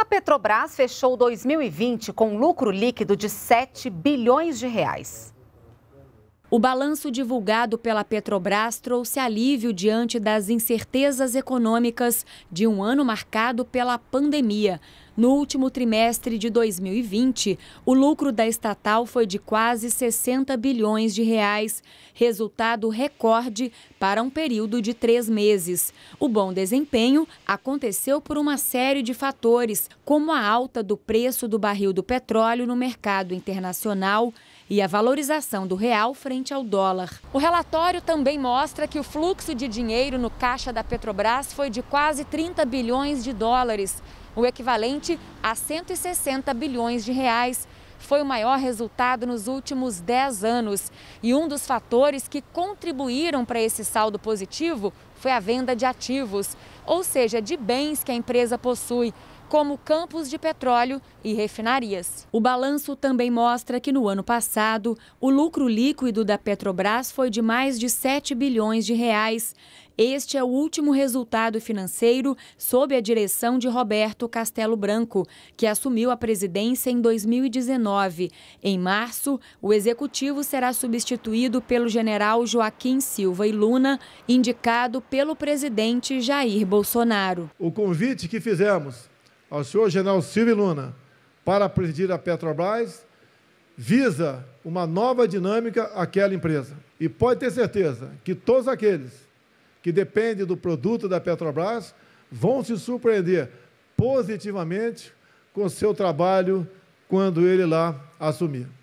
A Petrobras fechou 2020 com lucro líquido de 7 bilhões de reais. O balanço divulgado pela Petrobras trouxe alívio diante das incertezas econômicas de um ano marcado pela pandemia. No último trimestre de 2020, o lucro da estatal foi de quase 60 bilhões de reais, resultado recorde para um período de três meses. O bom desempenho aconteceu por uma série de fatores, como a alta do preço do barril do petróleo no mercado internacional e a valorização do real frente ao dólar. O relatório também mostra que o fluxo de dinheiro no caixa da Petrobras foi de quase 30 bilhões de dólares, o equivalente a 160 bilhões de reais. Foi o maior resultado nos últimos 10 anos. E um dos fatores que contribuíram para esse saldo positivo foi a venda de ativos, ou seja, de bens que a empresa possui, como campos de petróleo e refinarias. O balanço também mostra que no ano passado, o lucro líquido da Petrobras foi de mais de 7 bilhões de reais este é o último resultado financeiro sob a direção de Roberto Castelo Branco, que assumiu a presidência em 2019. Em março, o executivo será substituído pelo general Joaquim Silva e Luna, indicado pelo presidente Jair Bolsonaro. O convite que fizemos ao senhor general Silva e Luna para presidir a Petrobras visa uma nova dinâmica àquela empresa. E pode ter certeza que todos aqueles que depende do produto da Petrobras, vão se surpreender positivamente com seu trabalho quando ele lá assumir.